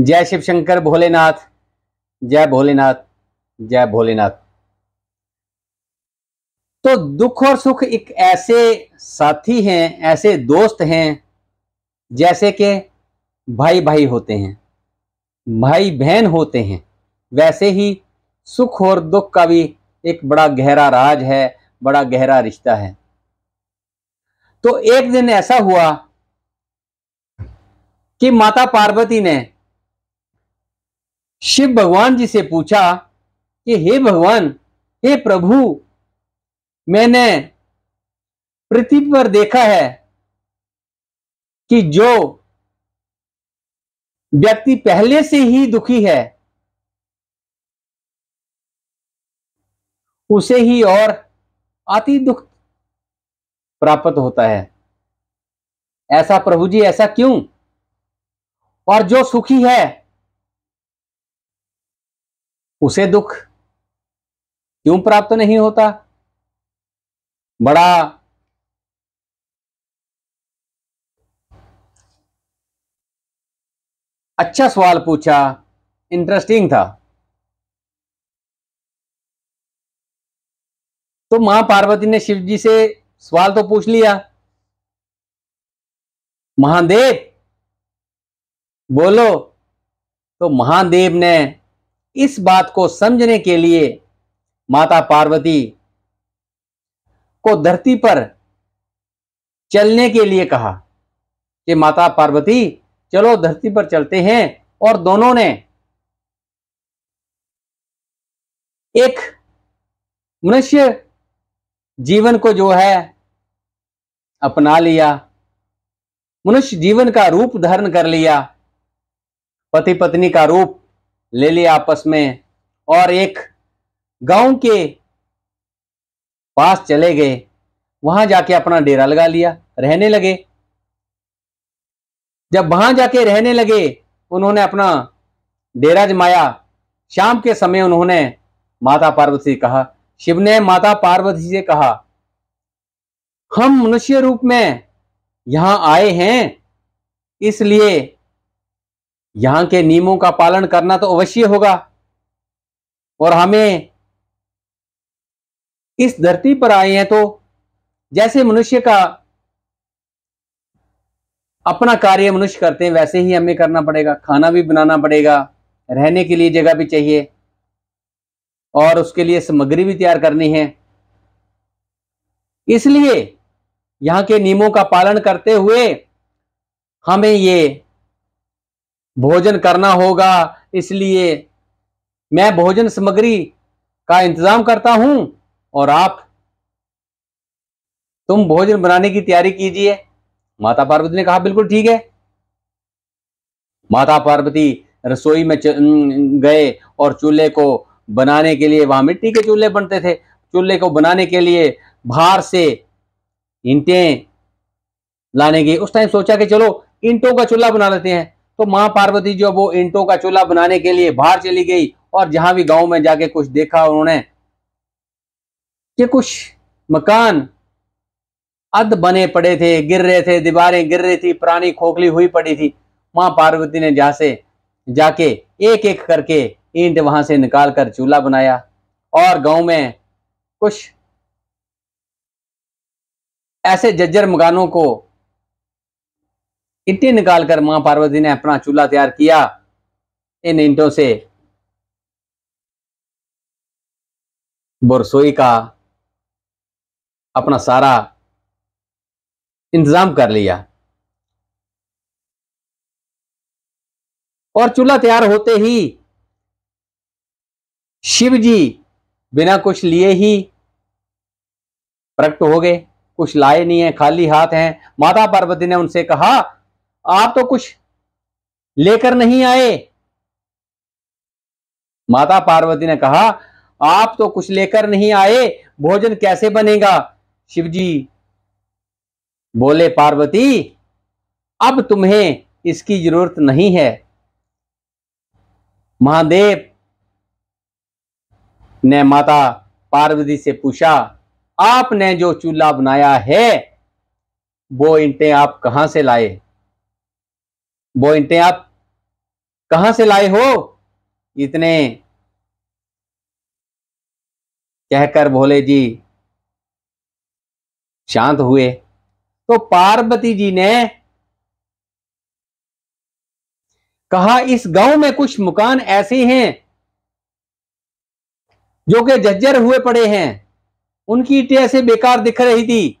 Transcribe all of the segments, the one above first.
जय शिव शंकर भोलेनाथ जय भोलेनाथ जय भोलेनाथ तो दुख और सुख एक ऐसे साथी हैं ऐसे दोस्त हैं जैसे कि भाई भाई होते हैं भाई बहन होते हैं वैसे ही सुख और दुख का भी एक बड़ा गहरा राज है बड़ा गहरा रिश्ता है तो एक दिन ऐसा हुआ कि माता पार्वती ने शिव भगवान जी से पूछा कि हे भगवान हे प्रभु मैंने पृथ्वी पर देखा है कि जो व्यक्ति पहले से ही दुखी है उसे ही और अति दुख प्राप्त होता है ऐसा प्रभु जी ऐसा क्यों और जो सुखी है उसे दुख क्यों प्राप्त नहीं होता बड़ा अच्छा सवाल पूछा इंटरेस्टिंग था तो मां पार्वती ने शिव जी से सवाल तो पूछ लिया महादेव बोलो तो महादेव ने इस बात को समझने के लिए माता पार्वती को धरती पर चलने के लिए कहा कि माता पार्वती चलो धरती पर चलते हैं और दोनों ने एक मनुष्य जीवन को जो है अपना लिया मनुष्य जीवन का रूप धारण कर लिया पति पत्नी का रूप ले लिया आपस में और एक गांव के पास चले गए वहां जाके अपना डेरा लगा लिया रहने लगे जब वहां जाके रहने लगे उन्होंने अपना डेरा जमाया शाम के समय उन्होंने माता पार्वती से कहा शिव ने माता पार्वती से कहा हम मनुष्य रूप में यहां आए हैं इसलिए यहां के नियमों का पालन करना तो अवश्य होगा और हमें इस धरती पर आए हैं तो जैसे मनुष्य का अपना कार्य मनुष्य करते हैं वैसे ही हमें करना पड़ेगा खाना भी बनाना पड़ेगा रहने के लिए जगह भी चाहिए और उसके लिए सामग्री भी तैयार करनी है इसलिए यहां के नियमों का पालन करते हुए हमें ये भोजन करना होगा इसलिए मैं भोजन सामग्री का इंतजाम करता हूं और आप तुम भोजन बनाने की तैयारी कीजिए माता पार्वती ने कहा बिल्कुल ठीक है माता पार्वती रसोई में गए और चूल्हे को बनाने के लिए वहां मिट्टी के चूल्हे बनते थे चूल्हे को बनाने के लिए बाहर से ईंटें लाने की उस टाइम सोचा कि चलो ईंटों का चूल्हा बना लेते हैं तो माँ पार्वती जो वो ईंटों का चूल्हा बनाने के लिए बाहर चली गई और जहां भी गांव में जाके कुछ देखा उन्होंने कि कुछ मकान अध बने पड़े थे गिर रहे थे दीवारें गिर रही थी पुरानी खोखली हुई पड़ी थी माँ पार्वती ने जहां से जाके एक एक करके ईंट वहां से निकाल कर चूल्हा बनाया और गांव में कुछ ऐसे जज्जर मकानों को इट्टी निकालकर मां पार्वती ने अपना चूल्हा तैयार किया इन ईंटों से बोरसोई का अपना सारा इंतजाम कर लिया और चूल्हा तैयार होते ही शिव जी बिना कुछ लिए ही प्रकट हो गए कुछ लाए नहीं है खाली हाथ हैं माता पार्वती ने उनसे कहा आप तो कुछ लेकर नहीं आए माता पार्वती ने कहा आप तो कुछ लेकर नहीं आए भोजन कैसे बनेगा शिवजी बोले पार्वती अब तुम्हें इसकी जरूरत नहीं है महादेव ने माता पार्वती से पूछा आपने जो चूल्हा बनाया है वो इंटे आप कहां से लाए वो ईंटें आप कहां से लाए हो इतने कहकर भोले जी शांत हुए तो पार्वती जी ने कहा इस गांव में कुछ मकान ऐसे हैं जो कि जज्जर हुए पड़े हैं उनकी ईटें ऐसे बेकार दिख रही थी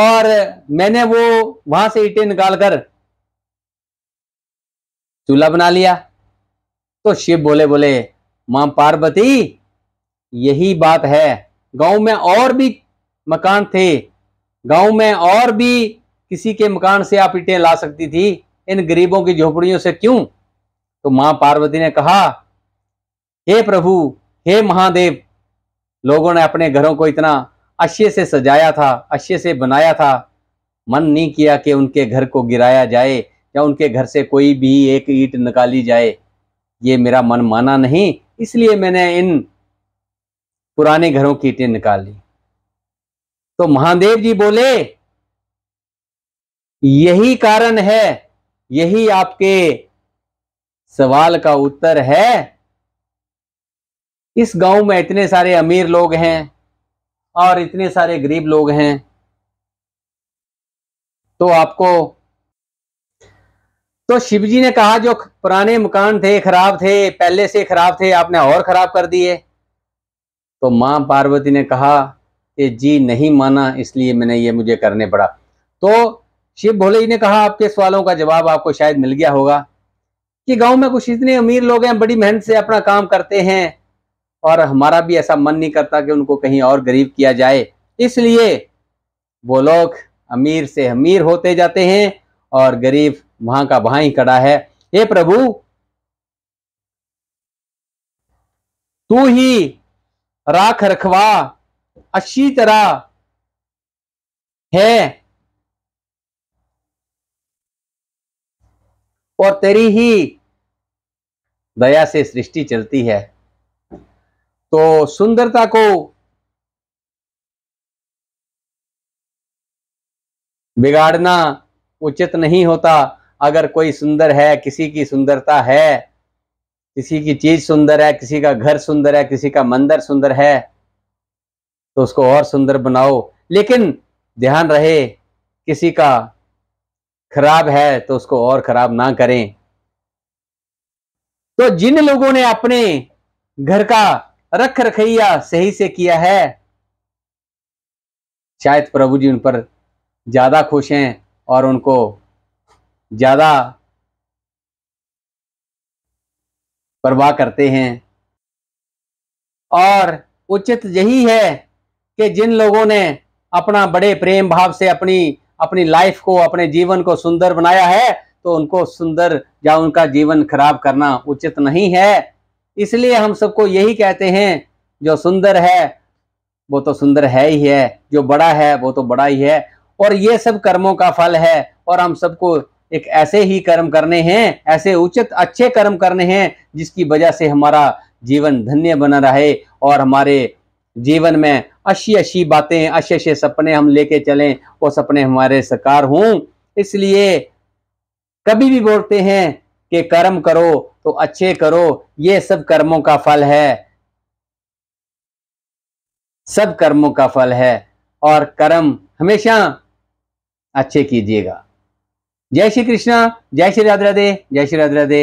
और मैंने वो वहां से ईटे निकालकर चूल्हा बना लिया तो शिव बोले बोले मां पार्वती यही बात है गांव में और भी मकान थे गांव में और भी किसी के मकान से आप ईटे ला सकती थी इन गरीबों की झोपड़ियों से क्यों तो मां पार्वती ने कहा हे प्रभु हे महादेव लोगों ने अपने घरों को इतना अशे से सजाया था अशे से बनाया था मन नहीं किया कि उनके घर को गिराया जाए या उनके घर से कोई भी एक ईट निकाली जाए ये मेरा मन माना नहीं इसलिए मैंने इन पुराने घरों की ईटें निकाली तो महादेव जी बोले यही कारण है यही आपके सवाल का उत्तर है इस गांव में इतने सारे अमीर लोग हैं और इतने सारे गरीब लोग हैं तो आपको तो शिवजी ने कहा जो पुराने मकान थे खराब थे पहले से खराब थे आपने और खराब कर दिए तो माँ पार्वती ने कहा कि जी नहीं माना इसलिए मैंने ये मुझे करने पड़ा तो शिव भोले जी ने कहा आपके सवालों का जवाब आपको शायद मिल गया होगा कि गांव में कुछ इतने अमीर लोग हैं बड़ी मेहनत से अपना काम करते हैं और हमारा भी ऐसा मन नहीं करता कि उनको कहीं और गरीब किया जाए इसलिए वो लोग अमीर से अमीर होते जाते हैं और गरीब वहां का वहां ही कड़ा है हे प्रभु तू ही राख रखवा अच्छी तरह है और तेरी ही दया से सृष्टि चलती है तो सुंदरता को बिगाड़ना उचित नहीं होता अगर कोई सुंदर है किसी की सुंदरता है किसी की चीज सुंदर है किसी का घर सुंदर है किसी का मंदिर सुंदर है तो उसको और सुंदर बनाओ लेकिन ध्यान रहे किसी का खराब है तो उसको और खराब ना करें तो जिन लोगों ने अपने घर का रख रखैया सही से किया है शायद प्रभु जी उन पर ज़्यादा खुश हैं और उनको ज़्यादा परवाह करते हैं और उचित यही है कि जिन लोगों ने अपना बड़े प्रेम भाव से अपनी अपनी लाइफ को अपने जीवन को सुंदर बनाया है तो उनको सुंदर या उनका जीवन खराब करना उचित नहीं है इसलिए हम सबको यही कहते हैं जो सुंदर है वो तो सुंदर है ही है जो बड़ा है वो तो बड़ा ही है और ये सब कर्मों का फल है और हम सबको एक ऐसे ही कर्म करने हैं ऐसे उचित अच्छे कर्म करने हैं जिसकी वजह से हमारा जीवन धन्य बना रहे और हमारे जीवन में अच्छी अच्छी बातें अच्छे अच्छे सपने हम लेके चलें वो सपने हमारे साकार हों इसलिए कभी भी बोलते हैं कि कर्म करो तो अच्छे करो ये सब कर्मों का फल है सब कर्मों का फल है और कर्म हमेशा अच्छे कीजिएगा जय श्री कृष्णा जय श्री राधे राधे जय श्री राधे राधे